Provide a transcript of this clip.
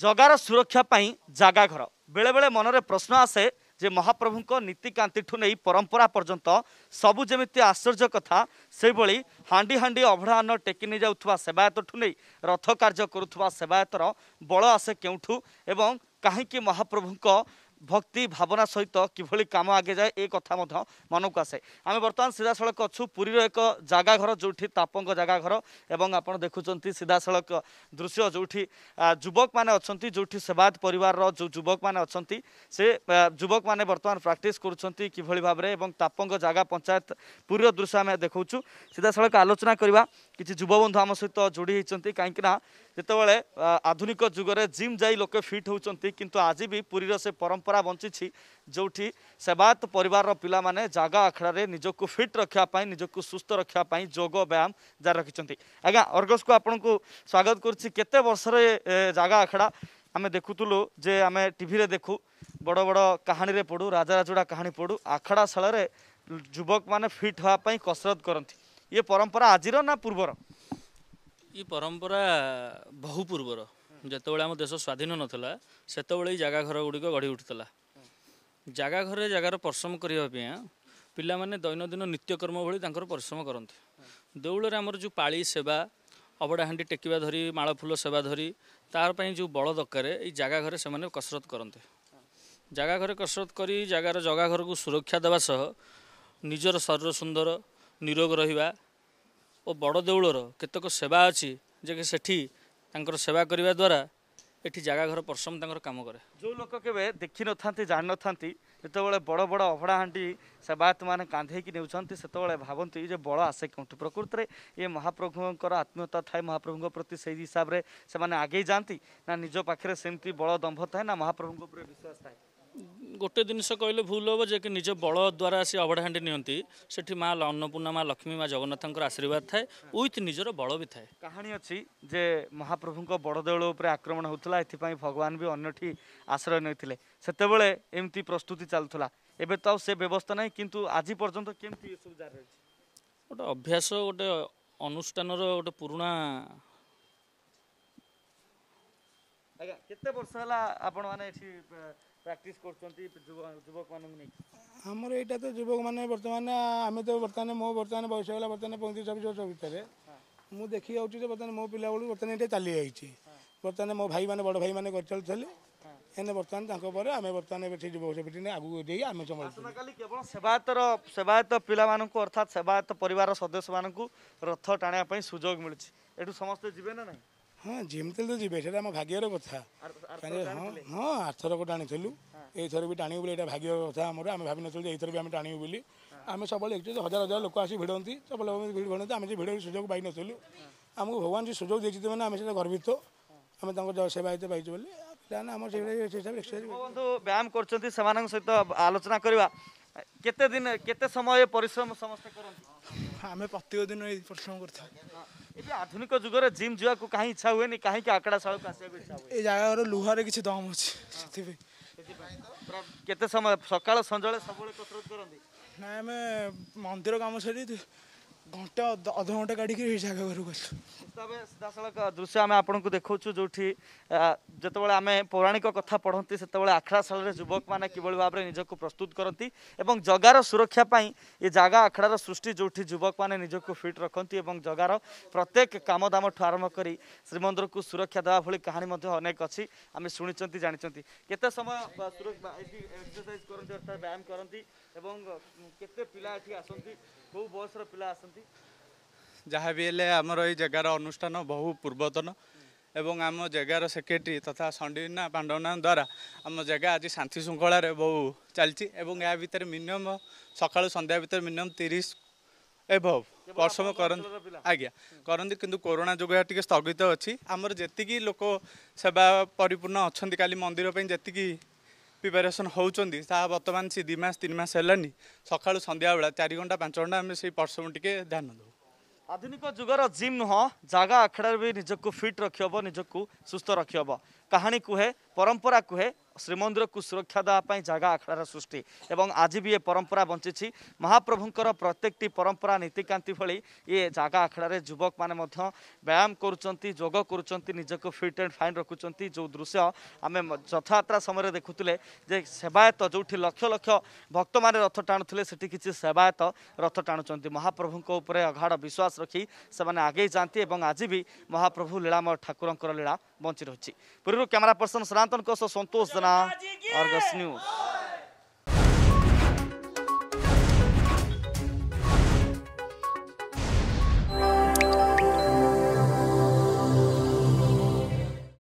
ଜଗାର ସୁରକ୍ଷା ପାଇଁ ଜାଗା ଘର ବେଳେବେଳେ ମନରେ ପ୍ରଶ୍ନ ଆସେ ଯେ ମହାପ୍ରଭୁଙ୍କ ନୀତିକାନ୍ତିଠୁ ନେଇ ପରମ୍ପରା ପର୍ଯ୍ୟନ୍ତ ସବୁ ଯେମିତି ଆଶ୍ଚର୍ଯ୍ୟ କଥା ସେହିଭଳି ହାଣ୍ଡି ହାଣ୍ଡି ଅଭଡ଼ାହ୍ନ ଟେକି ନେଇଯାଉଥିବା ସେବାୟତଠୁ ନେଇ ରଥ କାର୍ଯ୍ୟ କରୁଥିବା ସେବାୟତର ବଳ ଆସେ କେଉଁଠୁ ଏବଂ କାହିଁକି ମହାପ୍ରଭୁଙ୍କ ভক্তি ভাবনা সহিত কিভাবে কাম আগে যায় এই কথা মধ্যে মনকু আসে আমি বর্তমান সিধাসলখ অছু পুরীর এক জাগা ঘর যেটি তাপঙ্ক জাগা ঘর এবং আপনার দেখুছেন সিধাসলখ দৃশ্য যেটি যুবক মানে অনেক যেটি সেবাদ পরিবার যে যুবক মানে অনেক সে যুবক মানে বর্তমান প্রাকটিস করছেন কিভাবে ভাবে এবং তাপঙ্ক জাগা পঞ্চায়েত পুরীর দৃশ্য আমি দেখুছু সিধাসলখ আলোচনা করা কিছু যুববন্ধু আমার সহ যোড়ি হয়েছেন কিন্তু যেতবে আধুনিক যুগের জিম যাই লোক ফিট হচ্ছেন কিন্তু আজ বি পুরীর সে পরম্পরা বঞ্চিছি যেটি সেবায়ত পরিবার পিলা মানে জাগা আখড়ে নিজক ফিট রক্ষা নিজক সুস্থ রক্ষা যোগ ব্যায়াম জারি রাখি আজ্ঞা অর্গস কু আপনার স্বাগত করছি কেতে বর্ষের জাগা আখড়া আমি দেখুলু যে আমি টিভিরে দেখু বড় বড় কাহিনীরে পড়ু রাজারাজুড়া কাহিনী পড়ু আখড়া শাড়ে যুবক মানে ফিট হওয়া কসরত করতে ইয়ে পরম্পরা আজির না পূর্বর ଇ ପରମ୍ପରା ବହୁ ପୂର୍ବର ଯେତେବେଳେ ଆମ ଦେଶ ସ୍ୱାଧୀନ ନଥିଲା ସେତେବେଳେ ଏଇ ଜାଗା ଘର ଗୁଡ଼ିକ ଗଢ଼ି ଉଠିଥିଲା ଜାଗା ଘରେ ଜାଗାର ପରିଶ୍ରମ କରିବା ପାଇଁ ପିଲାମାନେ ଦୈନନ୍ଦିନ ନିତ୍ୟକର୍ମ ଭଳି ତାଙ୍କର ପରିଶ୍ରମ କରନ୍ତି ଦେଉଳରେ ଆମର ଯେଉଁ ପାଳି ସେବା ଅବଡ଼ା ହାଣ୍ଡି ଟେକିବା ଧରି ମାଳଫୁଲ ସେବା ଧରି ତାର ପାଇଁ ଯେଉଁ ବଳ ଦରକାର ଏଇ ଜାଗା ଘରେ ସେମାନେ କସରତ କରନ୍ତି ଜାଗା ଘରେ କସରତ କରି ଜାଗାର ଜଗା ଘରକୁ ସୁରକ୍ଷା ଦେବା ସହ ନିଜର ଶରୀର ସୁନ୍ଦର ନିରୋଗ ରହିବା ଓ ବଡ଼ଦେଉଳର କେତେକ ସେବା ଅଛି ଯେ କି ସେଠି ତାଙ୍କର ସେବା କରିବା ଦ୍ୱାରା ଏଠି ଜାଗା ଘର ପରିଶ୍ରମ ତାଙ୍କର କାମ କରେ ଯେଉଁ ଲୋକ କେବେ ଦେଖିନଥାନ୍ତି ଜାଣିନଥାନ୍ତି ଯେତେବେଳେ ବଡ଼ ବଡ଼ ଅଭଡ଼ାହାଣ୍ଡି ସେବାୟତମାନେ କାନ୍ଧେଇକି ନେଉଛନ୍ତି ସେତେବେଳେ ଭାବନ୍ତି ଯେ ବଳ ଆସେ କେଉଁଠି ପ୍ରକୃତରେ ଏ ମହାପ୍ରଭୁଙ୍କର ଆତ୍ମୀୟତା ଥାଏ ମହାପ୍ରଭୁଙ୍କ ପ୍ରତି ସେଇ ହିସାବରେ ସେମାନେ ଆଗେଇ ଯାଆନ୍ତି ନା ନିଜ ପାଖରେ ସେମିତି ବଳ ଦମ୍ଭ ଥାଏ ନା ମହାପ୍ରଭୁଙ୍କ ଉପରେ ବିଶ୍ୱାସ ଥାଏ ଗୋଟେ ଜିନିଷ କହିଲେ ଭୁଲ ହେବ ଯେ କି ନିଜ ବଳ ଦ୍ୱାରା ଆସି ଅବଢ଼ା ନିଅନ୍ତି ସେଠି ମା ଅନ୍ନପୂର୍ଣ୍ଣା ମା ଲକ୍ଷ୍ମୀ ମା ଜଗନ୍ନାଥଙ୍କର ଆଶୀର୍ବାଦ ଥାଏ ୱିଥ୍ ନିଜର ବଳ ବି ଥାଏ କାହାଣୀ ଅଛି ଯେ ମହାପ୍ରଭୁଙ୍କ ବଡ଼ଦେଉଳ ଉପରେ ଆକ୍ରମଣ ହେଉଥିଲା ଏଥିପାଇଁ ଭଗବାନ ବି ଅନ୍ୟଠି ଆଶ୍ରୟ ନେଇଥିଲେ ସେତେବେଳେ ଏମିତି ପ୍ରସ୍ତୁତି ଚାଲୁଥିଲା ଏବେ ତ ଆଉ ସେ ବ୍ୟବସ୍ଥା ନାହିଁ କିନ୍ତୁ ଆଜି ପର୍ଯ୍ୟନ୍ତ କେମିତି ଏସବୁ ଜାରି ରହିଛି ଗୋଟେ ଅଭ୍ୟାସ ଗୋଟେ ଅନୁଷ୍ଠାନର ଗୋଟେ ପୁରୁଣା ଆଜ୍ଞା କେତେ ବର୍ଷ ହେଲା ଆପଣମାନେ ଏଠି প্রাকটিস করছন্তি যুবক মানুষ নেই ଆମର ଏଇଟା ତ ଯୁବକମାନେ ବର୍ତ୍ତମାନ ଆମେ ତ ବର୍ତ୍ତମାନ ମୋ ବର୍ତ୍ତମାନ ବୟସ ହେଲା ବର୍ତ୍ତମାନ ପଇଁତିରିଶ ଛବିଶ ବର୍ଷ ଭିତରେ ମୁଁ ଦେଖି ଯାଉଛି ଯେ ବର୍ତ୍ତମାନ ମୋ ପିଲାବେଳକୁ ବର୍ତ୍ତମାନ ଏଇଟା ଚାଲି ଯାଇଛି ବର୍ତ୍ତମାନ ମୋ ଭାଇମାନେ ବଡ଼ ଭାଇମାନେ କରି ଚାଲୁଥିଲେ ଏନେ ବର୍ତ୍ତମାନ ତାଙ୍କ ପରେ ଆମେ ବର୍ତ୍ତମାନ ଏବେ ସେଠି ସେଠି ଆଗକୁ ଯାଇ ଆମେ ସମ୍ଭାଳୁଛୁ କେବଳ ସେବାୟତର ସେବାୟତ ପିଲାମାନଙ୍କୁ ଅର୍ଥାତ୍ ସେବାୟତ ପରିବାର ସଦସ୍ୟମାନଙ୍କୁ ରଥ ଟାଣିବା ପାଇଁ ସୁଯୋଗ ମିଳୁଛି ଏଠୁ ସମସ୍ତେ ଯିବେ ନା ନାହିଁ ହଁ ଯେମିତି ତ ଯିବେ ସେଇଟା ଆମ ଭାଗ୍ୟର କଥା ହଁ ହଁ ଆରଥରକ ଟାଣିଥିଲୁ ଏଇଥର ବି ଟାଣିବୁ ବୋଲି ଏଇଟା ଭାଗ୍ୟ କଥା ଆମର ଆମେ ଭାବିନଥିଲୁ ଯେ ଏଇଥର ବି ଆମେ ଟାଣିବୁ ବୋଲି ଆମେ ସବୁବେଳେ ଏଠି ହଜାର ହଜାର ଲୋକ ଆସି ଭିଡ଼ନ୍ତି ସବୁବେଳେ ଭିଡ଼ ଭିଡ଼ନ୍ତି ଆମେ ସେ ଭିଡ଼ରେ ସୁଯୋଗ ପାଇନଥିଲୁ ଆମକୁ ଭଗବାନ ସେ ସୁଯୋଗ ଦେଇଛନ୍ତି ମାନେ ଆମେ ସେଟା ଗର୍ବିତ ଆମେ ତାଙ୍କ ସେବା ଏତେ ପାଇଛୁ ବୋଲି ତାହେଲେ ଆମର ସେଇଟା ବନ୍ଧୁ ବ୍ୟାୟାମ କରୁଛନ୍ତି ସେମାନଙ୍କ ସହିତ ଆଲୋଚନା କରିବା କେତେ ଦିନ କେତେ ସମୟ ପରିଶ୍ରମ ସମସ୍ତେ କରନ୍ତି ଆମେ ପ୍ରତ୍ୟେକ ଦିନ ଏଇ ପରିଶ୍ରମ କରିଥାଉ ଏବେ ଆଧୁନିକ ଯୁଗରେ ଜିମ୍ ଯିବାକୁ କାହିଁ ଇଚ୍ଛା ହୁଏନି କାହିଁକି ଆକଡ଼ା ସାଳକୁ ଆସିବାକୁ ଇଚ୍ଛା ହୁଏ ଏ ଜାଗାର ଲୁହାରେ କିଛି ଦମ ଅଛି ସେଥିପାଇଁ କେତେ ସମୟ ସକାଳ ସଞ୍ଜବେଳେ ସବୁବେଳେ କସରତ କରନ୍ତି ନାଇଁ ଆମେ ମନ୍ଦିର କାମ ସାରି ଘଣ୍ଟେ ଅଧଘଣ୍ଟେ କାଢ଼ିକି ଏଇ ଜାଗା ଘରକୁ ଆସୁ ତେବେ ସିଧାସଳଖ ଦୃଶ୍ୟ ଆମେ ଆପଣଙ୍କୁ ଦେଖାଉଛୁ ଯେଉଁଠି ଯେତେବେଳେ ଆମେ ପୌରାଣିକ କଥା ପଢ଼ନ୍ତି ସେତେବେଳେ ଆଖଡ଼ାଶାଳରେ ଯୁବକମାନେ କିଭଳି ଭାବରେ ନିଜକୁ ପ୍ରସ୍ତୁତ କରନ୍ତି ଏବଂ ଜଗାର ସୁରକ୍ଷା ପାଇଁ ଏ ଜାଗା ଆଖଡ଼ାର ସୃଷ୍ଟି ଯେଉଁଠି ଯୁବକମାନେ ନିଜକୁ ଫିଟ୍ ରଖନ୍ତି ଏବଂ ଜଗାର ପ୍ରତ୍ୟେକ କାମଦାମଠୁ ଆରମ୍ଭ କରି ଶ୍ରୀମନ୍ଦିରକୁ ସୁରକ୍ଷା ଦେବା ଭଳି କାହାଣୀ ମଧ୍ୟ ଅନେକ ଅଛି ଆମେ ଶୁଣିଛନ୍ତି ଜାଣିଛନ୍ତି କେତେ ସମୟ ଏକ୍ସରସାଇଜ୍ କରନ୍ତି ଅର୍ଥାତ୍ ବ୍ୟାୟାମ କରନ୍ତି ଏବଂ କେତେ ପିଲା ଏଠି ଆସନ୍ତି କେଉଁ ବୟସର ପିଲା ଆସନ୍ତି ଅଛନ୍ତି ଯାହା ବି ହେଲେ ଆମର ଏଇ ଜାଗାର ଅନୁଷ୍ଠାନ ବହୁ ପୂର୍ବତନ ଏବଂ ଆମ ଜାଗାର ସେକ୍ରେଟେରୀ ତଥା ସଣ୍ଡିନା ପାଣ୍ଡନା ଦ୍ୱାରା ଆମ ଜାଗା ଆଜି ଶାନ୍ତି ଶୃଙ୍ଖଳାରେ ବହୁ ଚାଲିଛି ଏବଂ ଏହା ଭିତରେ ମିନିମମ୍ ସକାଳୁ ସନ୍ଧ୍ୟା ଭିତରେ ମିନିମମ୍ ତିରିଶ ଏଭବ ପରିଶ୍ରମ କରନ୍ତି ଆଜ୍ଞା କରନ୍ତି କିନ୍ତୁ କରୋନା ଯୋଗୁଁ ଏହା ଟିକେ ସ୍ଥଗିତ ଅଛି ଆମର ଯେତିକି ଲୋକ ସେବା ପରିପୂର୍ଣ୍ଣ ଅଛନ୍ତି କାଲି ମନ୍ଦିର ପାଇଁ ଯେତିକି प्रिपेारेसन हौँछ बर्तान दुई मास तिन मास हो बेला सन्ध्यावेला चारि घन्टा पाँच घन्टा पर्सन टिकै ध्यान दौ आधुनिक जुग र जिम नुहो जाग आखडा निजक फिट रखिहे निजक सुस्थ रकिहेब कहानी कुहे परम्परा कुहे ଶ୍ରୀମନ୍ଦିରକୁ ସୁରକ୍ଷା ଦେବା ପାଇଁ ଜାଗା ଆଖଡ଼ାର ସୃଷ୍ଟି ଏବଂ ଆଜି ବି ଏ ପରମ୍ପରା ବଞ୍ଚିଛି ମହାପ୍ରଭୁଙ୍କର ପ୍ରତ୍ୟେକଟି ପରମ୍ପରା ନୀତିକାନ୍ତି ଭଳି ଇଏ ଜାଗା ଆଖଡ଼ାରେ ଯୁବକମାନେ ମଧ୍ୟ ବ୍ୟାୟାମ କରୁଛନ୍ତି ଯୋଗ କରୁଛନ୍ତି ନିଜକୁ ଫିଟ୍ ଆଣ୍ଡ ଫାଇନ୍ ରଖୁଛନ୍ତି ଯେଉଁ ଦୃଶ୍ୟ ଆମେ ଯଥାଯାତ୍ରା ସମୟରେ ଦେଖୁଥିଲେ ଯେ ସେବାୟତ ଯେଉଁଠି ଲକ୍ଷ ଲକ୍ଷ ଭକ୍ତମାନେ ରଥ ଟାଣୁଥିଲେ ସେଠି କିଛି ସେବାୟତ ରଥ ଟାଣୁଛନ୍ତି ମହାପ୍ରଭୁଙ୍କ ଉପରେ ଅଗାଢ଼ ବିଶ୍ୱାସ ରଖି ସେମାନେ ଆଗେଇ ଯାଆନ୍ତି ଏବଂ ଆଜି ବି ମହାପ୍ରଭୁ ଲୀଳାମୟ ଠାକୁରଙ୍କର ଲୀଳା ବଞ୍ଚି ରହିଛି ପୁରୀରୁ କ୍ୟାମେରା ପର୍ସନ ସନାତନଙ୍କ ସହ ସନ୍ତୋଷ ଜେନା ଅର୍ଗସ୍ ନ୍ୟୁଜ୍